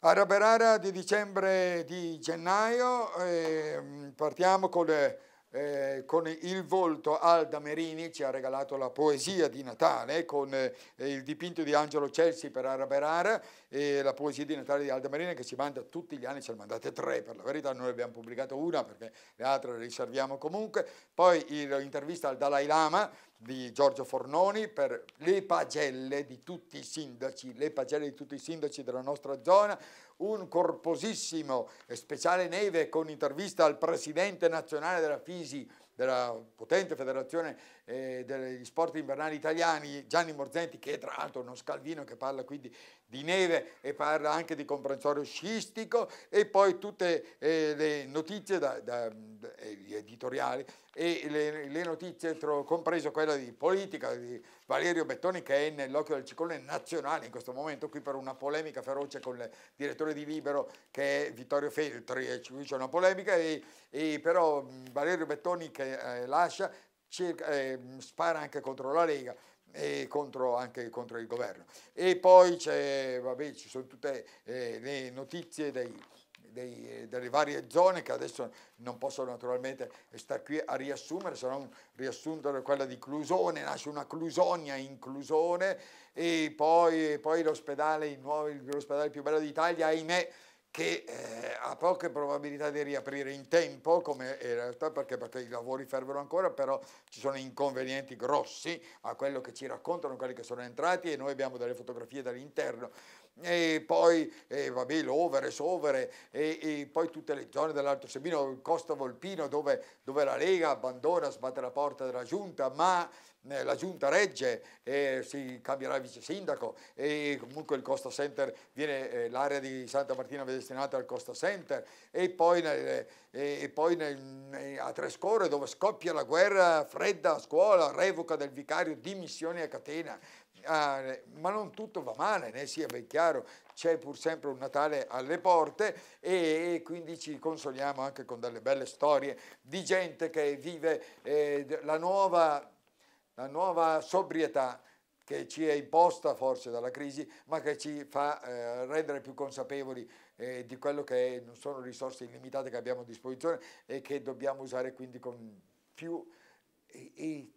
A Raberara di dicembre di gennaio eh, partiamo con, eh, con, il volto Alda Merini, ci ha regalato la poesia di Natale con eh, il dipinto di Angelo Celsi per Araberara e la poesia di Natale di Alda Merini che ci manda tutti gli anni, ce ne mandate tre per la verità, noi abbiamo pubblicato una perché le altre le riserviamo comunque. Poi l'intervista al Dalai Lama di Giorgio Fornoni per le pagelle di tutti i sindaci, le pagelle di tutti i sindaci della nostra zona, un corposissimo speciale neve con intervista al presidente nazionale della Fisi, della potente federazione eh, degli sport invernali italiani, Gianni Morzenti, che è tra l'altro uno scalvino che parla quindi di neve e parla anche di comprensorio sciistico e poi tutte eh, le notizie, da, da, da, eh, gli editoriali e le, le notizie, compreso quella di politica, di Valerio Bettoni che è nell'occhio del ciclone nazionale in questo momento, qui per una polemica feroce con il direttore di Libero che è Vittorio Feltri, e qui c'è una polemica, e, e però Valerio Bettoni che eh, lascia cerca, eh, spara anche contro la Lega e contro, anche contro il governo. E poi vabbè, ci sono tutte eh, le notizie dei dei, delle varie zone che adesso non posso naturalmente stare qui a riassumere, se non riassumere quella di Clusone, nasce una Clusonia in Clusone e poi, poi l'ospedale, l'ospedale più bello d'Italia, ahimè, che eh, ha poche probabilità di riaprire in tempo, come in realtà perché, perché, i lavori fervono ancora, però ci sono inconvenienti grossi a quello che ci raccontano quelli che sono entrati e noi abbiamo delle fotografie dall'interno. E poi, eh, vabbè, l'Overe, Sovere, e, poi tutte le zone dell'Alto Semino, il Costa Volpino, dove, dove la Lega abbandona, sbatte la porta della Giunta, ma eh, la giunta regge, eh, si cambierà il vice sindaco e comunque il Costa Center viene, eh, l'area di Santa Martina viene destinata al Costa Center e poi, nel, eh, e poi nel, eh, a Trescore dove scoppia la guerra fredda a scuola, revoca del vicario, dimissioni a catena. Ah, ma non tutto va male, né sia ben chiaro, c'è pur sempre un Natale alle porte e, e, quindi ci consoliamo anche con delle belle storie di gente che vive eh, la nuova la nuova sobrietà che ci è imposta forse dalla crisi, ma che ci fa eh, rendere più consapevoli eh, di quello che è, non sono risorse illimitate che abbiamo a disposizione e che dobbiamo usare quindi con più e, e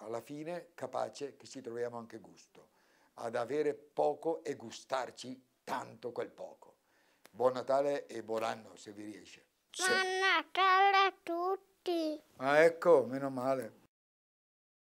alla fine capace che ci troviamo anche gusto, ad avere poco e gustarci tanto quel poco. Buon Natale e buon anno se vi riesce. Buon Natale a tutti! Ah ecco, meno male.